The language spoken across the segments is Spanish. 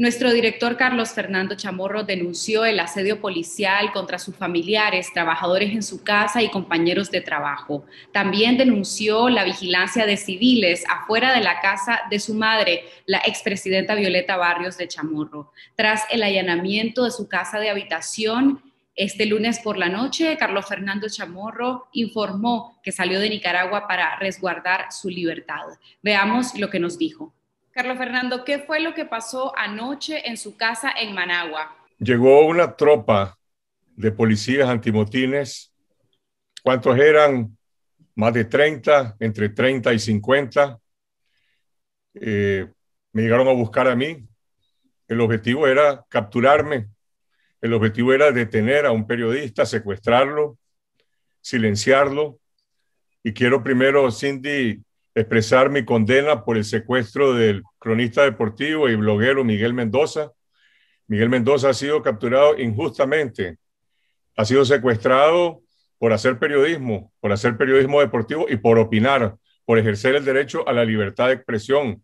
Nuestro director Carlos Fernando Chamorro denunció el asedio policial contra sus familiares, trabajadores en su casa y compañeros de trabajo. También denunció la vigilancia de civiles afuera de la casa de su madre, la expresidenta Violeta Barrios de Chamorro. Tras el allanamiento de su casa de habitación, este lunes por la noche, Carlos Fernando Chamorro informó que salió de Nicaragua para resguardar su libertad. Veamos lo que nos dijo. Carlos Fernando, ¿qué fue lo que pasó anoche en su casa en Managua? Llegó una tropa de policías antimotines. ¿Cuántos eran? Más de 30, entre 30 y 50. Eh, me llegaron a buscar a mí. El objetivo era capturarme. El objetivo era detener a un periodista, secuestrarlo, silenciarlo. Y quiero primero, Cindy, expresar mi condena por el secuestro del cronista deportivo y bloguero Miguel Mendoza. Miguel Mendoza ha sido capturado injustamente, ha sido secuestrado por hacer periodismo, por hacer periodismo deportivo y por opinar, por ejercer el derecho a la libertad de expresión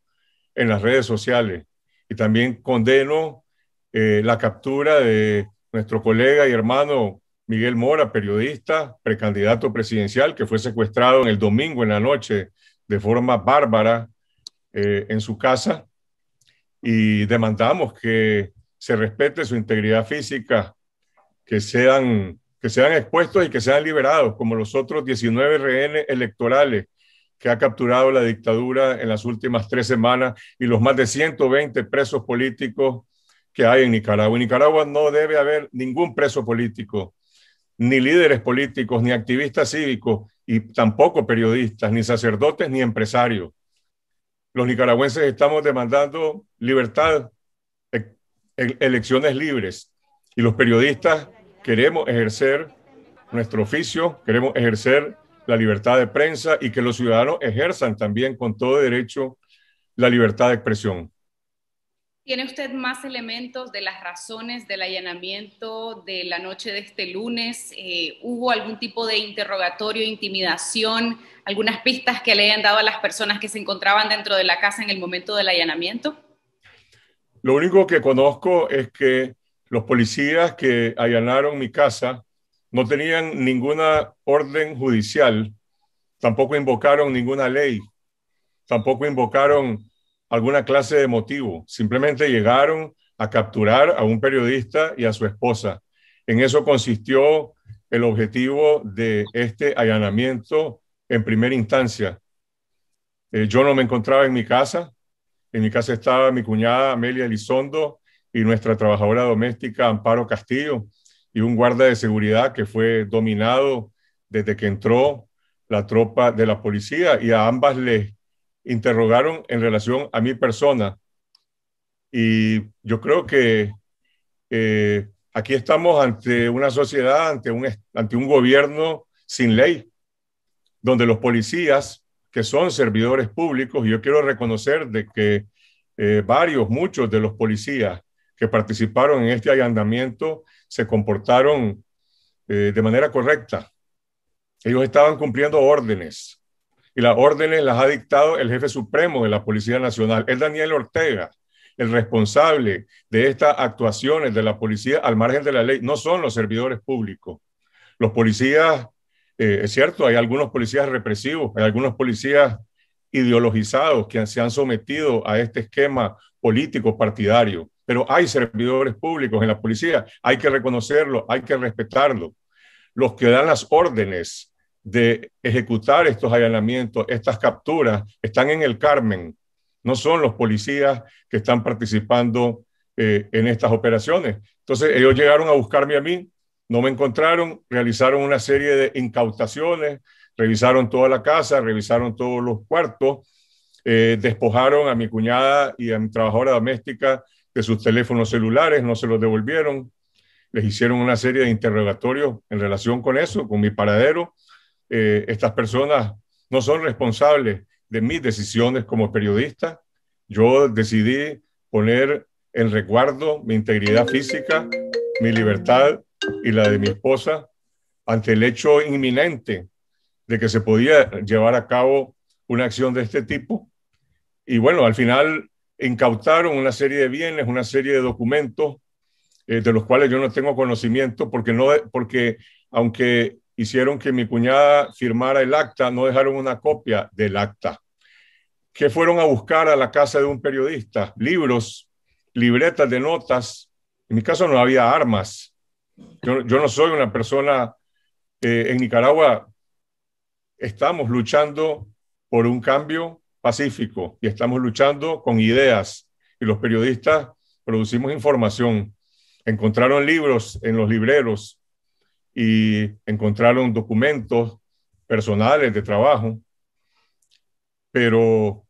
en las redes sociales. Y también condeno eh, la captura de nuestro colega y hermano Miguel Mora, periodista, precandidato presidencial, que fue secuestrado el domingo en la noche de forma bárbara eh, en su casa y demandamos que se respete su integridad física, que sean, que sean expuestos y que sean liberados, como los otros 19 rehenes electorales que ha capturado la dictadura en las últimas tres semanas y los más de 120 presos políticos que hay en Nicaragua. En Nicaragua no debe haber ningún preso político ni líderes políticos, ni activistas cívicos, y tampoco periodistas, ni sacerdotes, ni empresarios. Los nicaragüenses estamos demandando libertad, e-, e-, elecciones libres, y los periodistas queremos ejercer nuestro oficio, queremos ejercer la libertad de prensa y que los ciudadanos ejerzan también con todo derecho la libertad de expresión. ¿Tiene usted más elementos de las razones del allanamiento de la noche de este lunes? Eh, ¿Hubo algún tipo de interrogatorio, intimidación, algunas pistas que le hayan dado a las personas que se encontraban dentro de la casa en el momento del allanamiento? Lo único que conozco es que los policías que allanaron mi casa no tenían ninguna orden judicial, tampoco invocaron ninguna ley, tampoco invocaron alguna clase de motivo. Simplemente llegaron a capturar a un periodista y a su esposa. En eso consistió el objetivo de este allanamiento en primera instancia. Eh, yo no me encontraba en mi casa. En mi casa estaba mi cuñada Amelia Elizondo y nuestra trabajadora doméstica Amparo Castillo y un guarda de seguridad que fue dominado desde que entró la tropa de la policía y a ambas les interrogaron en relación a mi persona. Y yo creo que eh, aquí estamos ante una sociedad, ante un, ante un gobierno sin ley, donde los policías, que son servidores públicos, y yo quiero reconocer de que eh, varios, muchos de los policías que participaron en este allanamiento se comportaron eh, de manera correcta. Ellos estaban cumpliendo órdenes y las órdenes las ha dictado el jefe supremo de la Policía Nacional, es Daniel Ortega. El responsable de estas actuaciones de la policía al margen de la ley no son los servidores públicos. Los policías, eh, es cierto, hay algunos policías represivos, hay algunos policías ideologizados que se han sometido a este esquema político partidario, pero hay servidores públicos en la policía, hay que reconocerlo, hay que respetarlo. Los que dan las órdenes de ejecutar estos allanamientos, estas capturas, están en el Carmen, no son los policías que están participando eh, en estas operaciones. Entonces, ellos llegaron a buscarme a mí, no me encontraron, realizaron una serie de incautaciones, revisaron toda la casa, revisaron todos los cuartos, eh, despojaron a mi cuñada y a mi trabajadora doméstica de sus teléfonos celulares, no se los devolvieron, les hicieron una serie de interrogatorios en relación con eso, con mi paradero, eh, estas personas no son responsables de mis decisiones como periodista. Yo decidí poner en recuerdo mi integridad física, mi libertad y la de mi esposa ante el hecho inminente de que se podía llevar a cabo una acción de este tipo. Y bueno, al final incautaron una serie de bienes, una serie de documentos eh, de los cuales yo no tengo conocimiento porque, no, porque aunque hicieron que mi cuñada firmara el acta, no dejaron una copia del acta. que fueron a buscar a la casa de un periodista? Libros, libretas de notas. En mi caso no había armas. Yo, no soy una persona... Eh, en Nicaragua estamos luchando por un cambio pacífico y estamos luchando con ideas y los periodistas producimos información. Encontraron libros en los libreros y encontraron documentos personales de trabajo, pero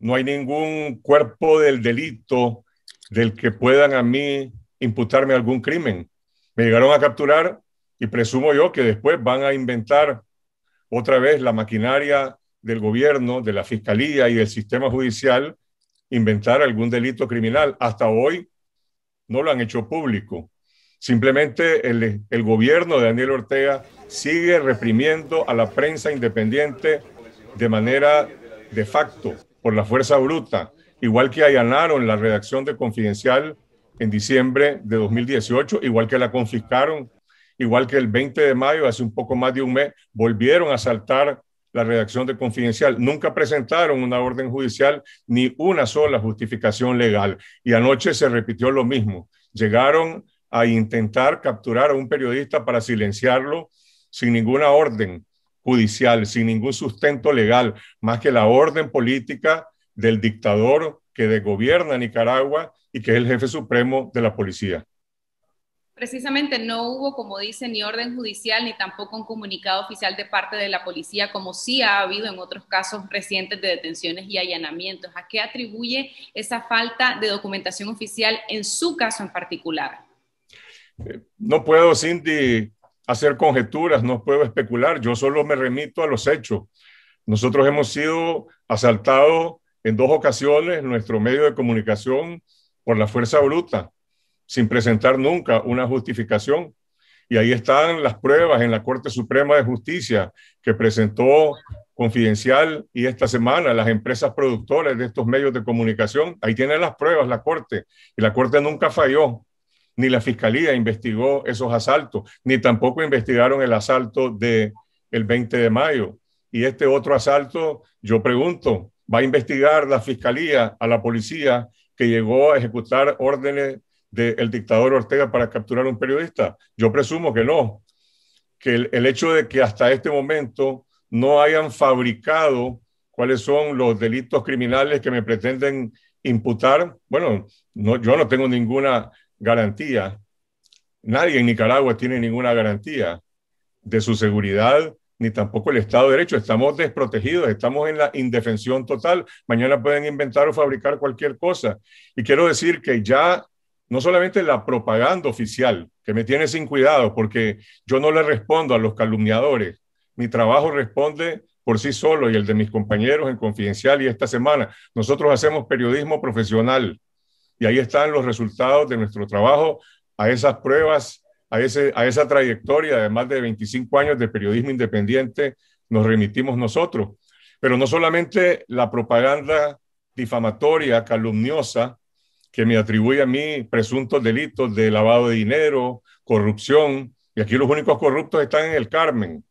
no hay ningún cuerpo del delito del que puedan a mí imputarme algún crimen. Me llegaron a capturar y presumo yo que después van a inventar otra vez la maquinaria del gobierno, de la fiscalía y del sistema judicial, inventar algún delito criminal. Hasta hoy no lo han hecho público. Simplemente el, gobierno de Daniel Ortega sigue reprimiendo a la prensa independiente de manera de facto, por la fuerza bruta, igual que allanaron la redacción de Confidencial en diciembre de 2018, igual que la confiscaron, igual que el 20 de mayo, hace un poco más de un mes, volvieron a saltar la redacción de Confidencial. Nunca presentaron una orden judicial ni una sola justificación legal. Y anoche se repitió lo mismo. Llegaron a intentar capturar a un periodista para silenciarlo sin ninguna orden judicial, sin ningún sustento legal, más que la orden política del dictador que desgobierna Nicaragua y que es el jefe supremo de la policía. Precisamente no hubo, como dice, ni orden judicial ni tampoco un comunicado oficial de parte de la policía, como sí ha habido en otros casos recientes de detenciones y allanamientos. ¿A qué atribuye esa falta de documentación oficial en su caso en particular? no puedo, Cindy, hacer conjeturas, no puedo especular, yo solo me remito a los hechos. Nosotros hemos sido asaltados en dos ocasiones nuestro medio de comunicación por la fuerza bruta, sin presentar nunca una justificación. Y ahí están las pruebas en la Corte Suprema de Justicia que presentó Confidencial y esta semana las empresas productoras de estos medios de comunicación. Ahí tienen las pruebas la Corte y la Corte nunca falló ni la fiscalía investigó esos asaltos, ni tampoco investigaron el asalto del el 20 de mayo. Y este otro asalto, yo pregunto, ¿va a investigar la fiscalía a la policía que llegó a ejecutar órdenes del dictador Ortega para capturar a un periodista? Yo presumo que no, que el, hecho de que hasta este momento no hayan fabricado cuáles son los delitos criminales que me pretenden imputar, bueno, no, yo no tengo ninguna garantía. Nadie en Nicaragua tiene ninguna garantía de su seguridad, ni tampoco el Estado de Derecho. Estamos desprotegidos, estamos en la indefensión total. Mañana pueden inventar o fabricar cualquier cosa. Y quiero decir que ya no solamente la propaganda oficial, que me tiene sin cuidado, porque yo no le respondo a los calumniadores. Mi trabajo responde por sí solo y el de mis compañeros en Confidencial y esta semana. Nosotros hacemos periodismo profesional y ahí están los resultados de nuestro trabajo, a esas pruebas, a, ese, a esa trayectoria de más de 25 años de periodismo independiente, nos remitimos nosotros. Pero no solamente la propaganda difamatoria, calumniosa, que me atribuye a mí presuntos delitos de lavado de dinero, corrupción, y aquí los únicos corruptos están en el Carmen.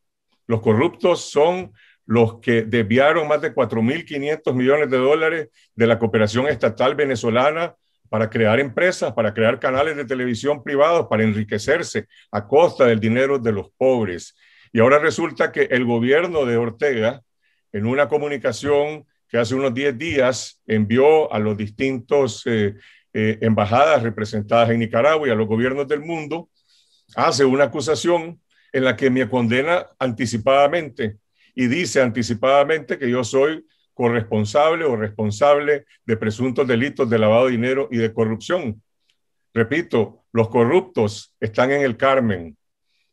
Los corruptos son los que desviaron más de 4.500 millones de dólares de la cooperación estatal venezolana para crear empresas, para crear canales de televisión privados, para enriquecerse a costa del dinero de los pobres. Y ahora resulta que el gobierno de Ortega, en una comunicación que hace unos 10 días envió a los distintos eh, eh, embajadas representadas en Nicaragua y a los gobiernos del mundo, hace una acusación en la que me condena anticipadamente y dice anticipadamente que yo soy corresponsable o responsable de presuntos delitos de lavado de dinero y de corrupción. Repito, los corruptos están en el Carmen.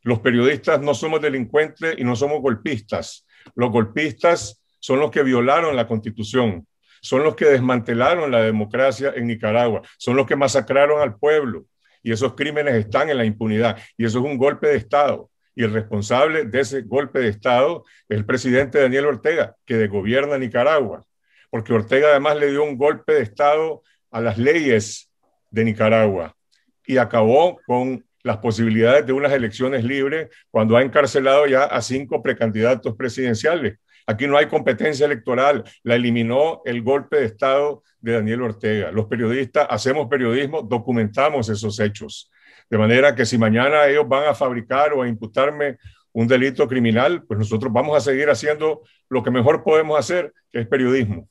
Los periodistas no somos delincuentes y no somos golpistas. Los golpistas son los que violaron la constitución, son los que desmantelaron la democracia en Nicaragua, son los que masacraron al pueblo y esos crímenes están en la impunidad y eso es un golpe de Estado. Y el responsable de ese golpe de Estado es el presidente Daniel Ortega, que gobierna Nicaragua, porque Ortega además le dio un golpe de Estado a las leyes de Nicaragua y acabó con las posibilidades de unas elecciones libres cuando ha encarcelado ya a cinco precandidatos presidenciales. Aquí no hay competencia electoral, la eliminó el golpe de Estado de Daniel Ortega. Los periodistas hacemos periodismo, documentamos esos hechos. De manera que si mañana ellos van a fabricar o a imputarme un delito criminal, pues nosotros vamos a seguir haciendo lo que mejor podemos hacer, que es periodismo.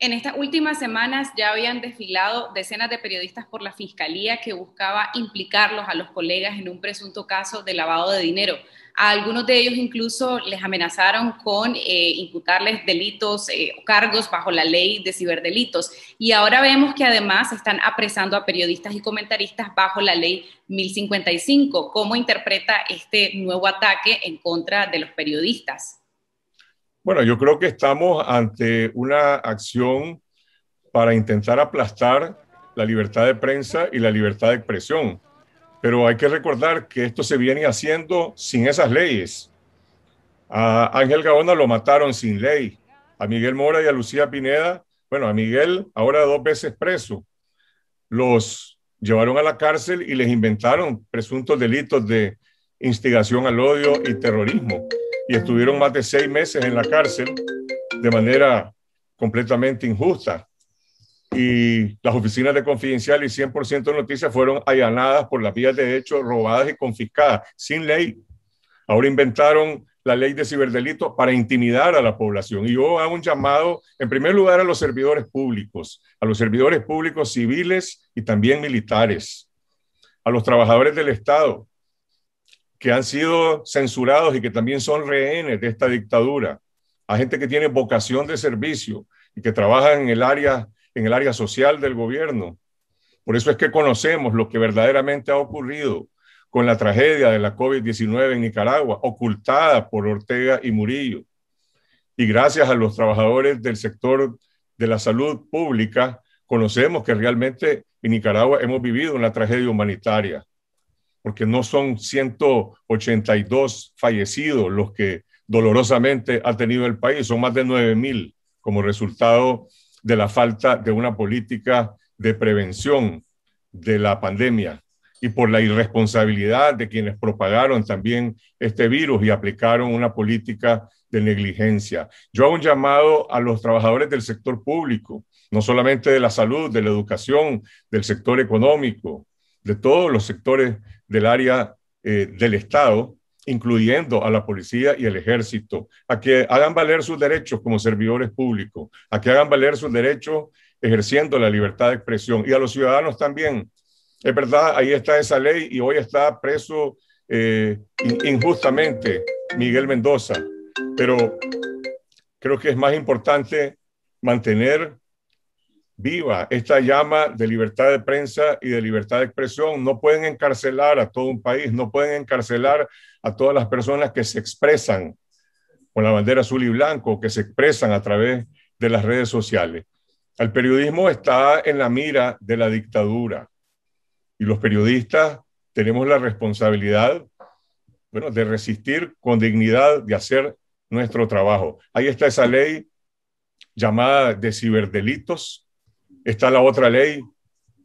En estas últimas semanas ya habían desfilado decenas de periodistas por la Fiscalía que buscaba implicarlos a los colegas en un presunto caso de lavado de dinero. A algunos de ellos incluso les amenazaron con eh, imputarles delitos eh, o cargos bajo la ley de ciberdelitos. Y ahora vemos que además están apresando a periodistas y comentaristas bajo la ley 1055. ¿Cómo interpreta este nuevo ataque en contra de los periodistas? Bueno, yo creo que estamos ante una acción para intentar aplastar la libertad de prensa y la libertad de expresión. Pero hay que recordar que esto se viene haciendo sin esas leyes. A Ángel Gaona lo mataron sin ley. A Miguel Mora y a Lucía Pineda, bueno, a Miguel ahora dos veces preso. Los llevaron a la cárcel y les inventaron presuntos delitos de instigación al odio y terrorismo y estuvieron más de seis meses en la cárcel de manera completamente injusta. Y las oficinas de Confidencial y 100% de Noticias fueron allanadas por las vías de hecho, robadas y confiscadas, sin ley. Ahora inventaron la ley de ciberdelito para intimidar a la población. Y yo hago un llamado, en primer lugar, a los servidores públicos, a los servidores públicos civiles y también militares, a los trabajadores del Estado, que han sido censurados y que también son rehenes de esta dictadura, a gente que tiene vocación de servicio y que trabaja en el área, en el área social del gobierno. Por eso es que conocemos lo que verdaderamente ha ocurrido con la tragedia de la COVID-19 en Nicaragua, ocultada por Ortega y Murillo. Y gracias a los trabajadores del sector de la salud pública, conocemos que realmente en Nicaragua hemos vivido una tragedia humanitaria porque no son 182 fallecidos los que dolorosamente ha tenido el país, son más de 9.000 como resultado de la falta de una política de prevención de la pandemia y por la irresponsabilidad de quienes propagaron también este virus y aplicaron una política de negligencia. Yo hago un llamado a los trabajadores del sector público, no solamente de la salud, de la educación, del sector económico, de todos los sectores del área eh, del Estado, incluyendo a la policía y el ejército, a que hagan valer sus derechos como servidores públicos, a que hagan valer sus derechos ejerciendo la libertad de expresión y a los ciudadanos también. Es verdad, ahí está esa ley y hoy está preso eh, injustamente Miguel Mendoza, pero creo que es más importante mantener viva esta llama de libertad de prensa y de libertad de expresión. No pueden encarcelar a todo un país, no pueden encarcelar a todas las personas que se expresan con la bandera azul y blanco, que se expresan a través de las redes sociales. El periodismo está en la mira de la dictadura y los periodistas tenemos la responsabilidad, de resistir con dignidad, de hacer nuestro trabajo. Ahí está esa ley llamada de ciberdelitos, Está la otra ley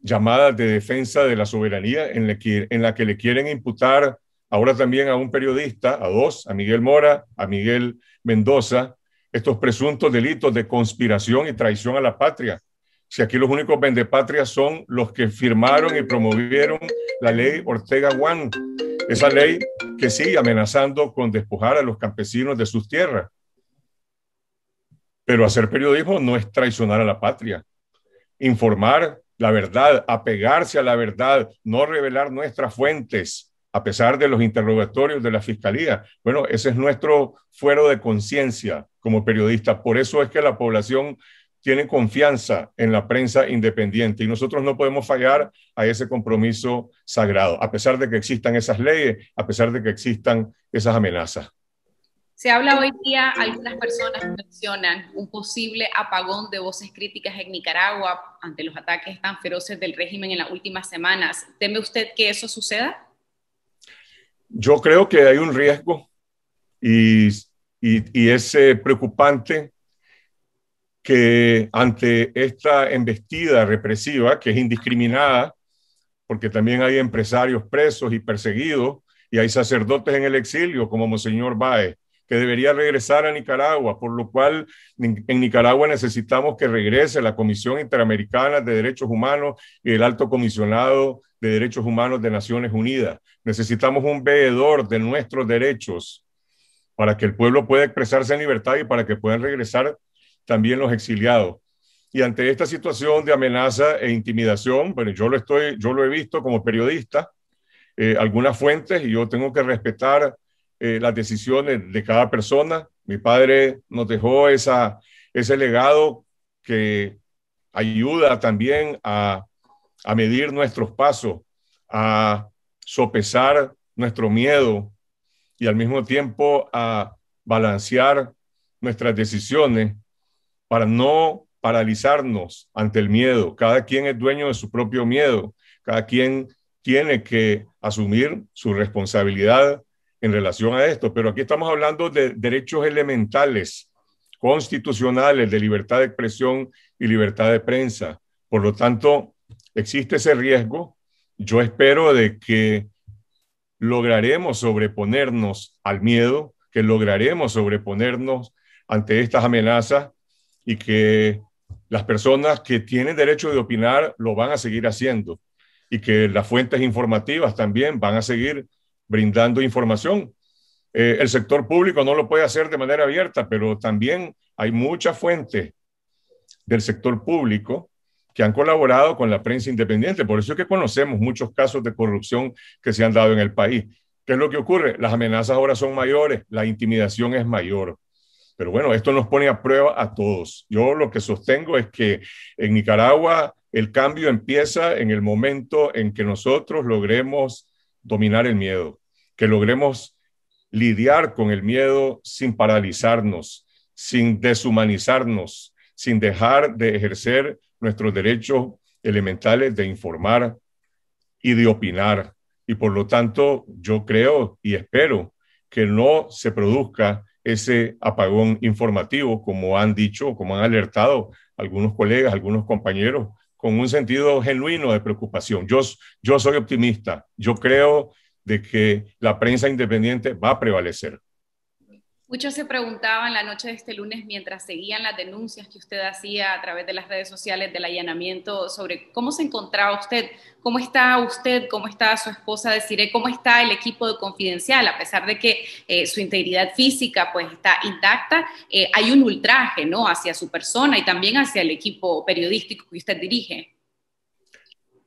llamada de defensa de la soberanía, en la que, en la que le quieren imputar ahora también a un periodista, a dos, a Miguel Mora, a Miguel Mendoza, estos presuntos delitos de conspiración y traición a la patria. Si aquí los únicos vendepatrias son los que firmaron y promovieron la ley Ortega Juan, esa ley que sigue amenazando con despojar a los campesinos de sus tierras. Pero hacer periodismo no es traicionar a la patria, informar la verdad, apegarse a la verdad, no revelar nuestras fuentes, a pesar de los interrogatorios de la Fiscalía. Bueno, ese es nuestro fuero de conciencia como periodistas. Por eso es que la población tiene confianza en la prensa independiente y nosotros no podemos fallar a ese compromiso sagrado, a pesar de que existan esas leyes, a pesar de que existan esas amenazas. Se habla hoy día, algunas personas mencionan un posible apagón de voces críticas en Nicaragua ante los ataques tan feroces del régimen en las últimas semanas. ¿Teme usted que eso suceda? Yo creo que hay un riesgo y, y, es eh, preocupante que ante esta embestida represiva, que es indiscriminada, porque también hay empresarios presos y perseguidos, y hay sacerdotes en el exilio, como Monseñor Baez, debería regresar a Nicaragua, por lo cual en Nicaragua necesitamos que regrese la Comisión Interamericana de Derechos Humanos y el Alto Comisionado de Derechos Humanos de Naciones Unidas. Necesitamos un veedor de nuestros derechos para que el pueblo pueda expresarse en libertad y para que puedan regresar también los exiliados. Y ante esta situación de amenaza e intimidación, bueno, yo lo estoy, yo lo he visto como periodista, eh, algunas fuentes y yo tengo que respetar eh, las decisiones de cada persona. Mi padre nos dejó esa, ese legado que ayuda también a, a medir nuestros pasos, a sopesar nuestro miedo y al mismo tiempo a balancear nuestras decisiones para no paralizarnos ante el miedo. Cada quien es dueño de su propio miedo, cada quien tiene que asumir su responsabilidad en relación a esto, pero aquí estamos hablando de derechos elementales, constitucionales, de libertad de expresión y libertad de prensa. Por lo tanto, existe ese riesgo. Yo espero de que lograremos sobreponernos al miedo, que lograremos sobreponernos ante estas amenazas y que las personas que tienen derecho de opinar lo van a seguir haciendo y que las fuentes informativas también van a seguir brindando información. Eh, el sector público no lo puede hacer de manera abierta, pero también hay muchas fuentes del sector público que han colaborado con la prensa independiente. Por eso es que conocemos muchos casos de corrupción que se han dado en el país. ¿Qué es lo que ocurre? Las amenazas ahora son mayores, la intimidación es mayor. Pero bueno, esto nos pone a prueba a todos. Yo lo que sostengo es que en Nicaragua el cambio empieza en el momento en que nosotros logremos dominar el miedo, que logremos lidiar con el miedo sin paralizarnos, sin deshumanizarnos, sin dejar de ejercer nuestros derechos elementales de informar y de opinar. Y por lo tanto, yo creo y espero que no se produzca ese apagón informativo, como han dicho, como han alertado algunos colegas, algunos compañeros, con un sentido genuino de preocupación. Yo, yo soy optimista, yo creo de que la prensa independiente va a prevalecer. Muchos se preguntaban la noche de este lunes mientras seguían las denuncias que usted hacía a través de las redes sociales del allanamiento sobre cómo se encontraba usted, cómo está usted, cómo está su esposa, deciré cómo está el equipo de Confidencial, a pesar de que eh, su integridad física pues está intacta, eh, hay un ultraje ¿no? hacia su persona y también hacia el equipo periodístico que usted dirige.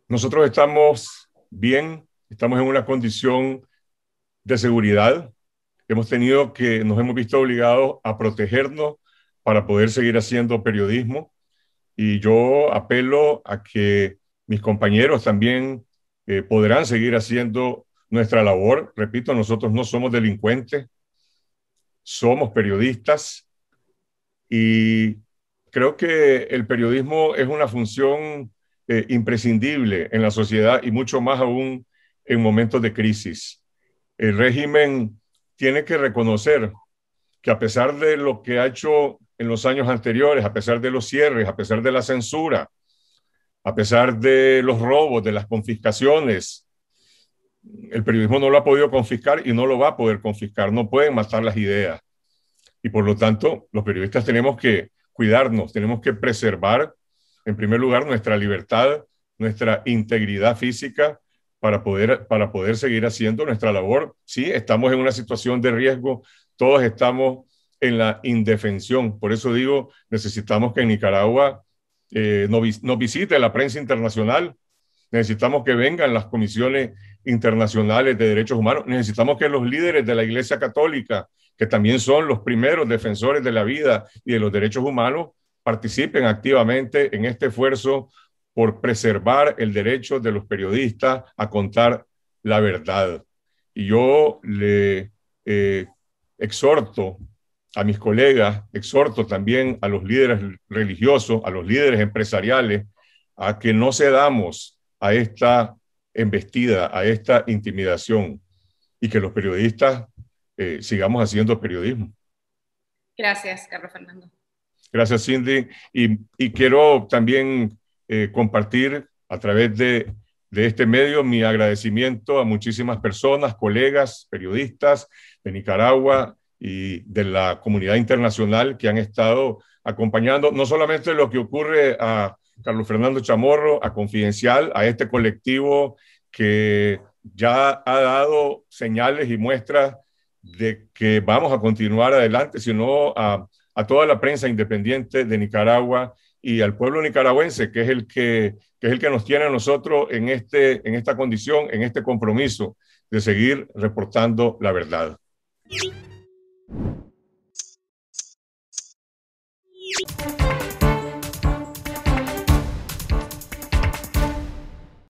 Nosotros estamos bien, estamos en una condición de seguridad, hemos tenido que, nos hemos visto obligados a protegernos para poder seguir haciendo periodismo. Y yo apelo a que mis compañeros también eh, podrán seguir haciendo nuestra labor. Repito, nosotros no somos delincuentes, somos periodistas y creo que el periodismo es una función eh, imprescindible en la sociedad y mucho más aún en momentos de crisis. El régimen tiene que reconocer que a pesar de lo que ha hecho en los años anteriores, a pesar de los cierres, a pesar de la censura, a pesar de los robos, de las confiscaciones, el periodismo no lo ha podido confiscar y no lo va a poder confiscar, no pueden matar las ideas. Y por lo tanto, los periodistas tenemos que cuidarnos, tenemos que preservar, en primer lugar, nuestra libertad, nuestra integridad física, para poder, para poder seguir haciendo nuestra labor. Sí, estamos en una situación de riesgo, todos estamos en la indefensión. Por eso digo, necesitamos que Nicaragua eh, nos, no visite la prensa internacional, necesitamos que vengan las comisiones internacionales de derechos humanos, necesitamos que los líderes de la Iglesia Católica, que también son los primeros defensores de la vida y de los derechos humanos, participen activamente en este esfuerzo por preservar el derecho de los periodistas a contar la verdad. Y yo le eh, exhorto a mis colegas, exhorto también a los líderes religiosos, a los líderes empresariales, a que no cedamos a esta embestida, a esta intimidación y que los periodistas eh, sigamos haciendo periodismo. Gracias, Carlos Fernando. Gracias, Cindy. Y, y quiero también eh, compartir a través de, este medio mi agradecimiento a muchísimas personas, colegas, periodistas de Nicaragua y de la comunidad internacional que han estado acompañando no solamente lo que ocurre a Carlos Fernando Chamorro, a Confidencial, a este colectivo que ya ha dado señales y muestras de que vamos a continuar adelante, sino a, a toda la prensa independiente de Nicaragua y al pueblo nicaragüense, que es el que, es el que nos tiene a nosotros en, este, en esta condición, en este compromiso de seguir reportando la verdad.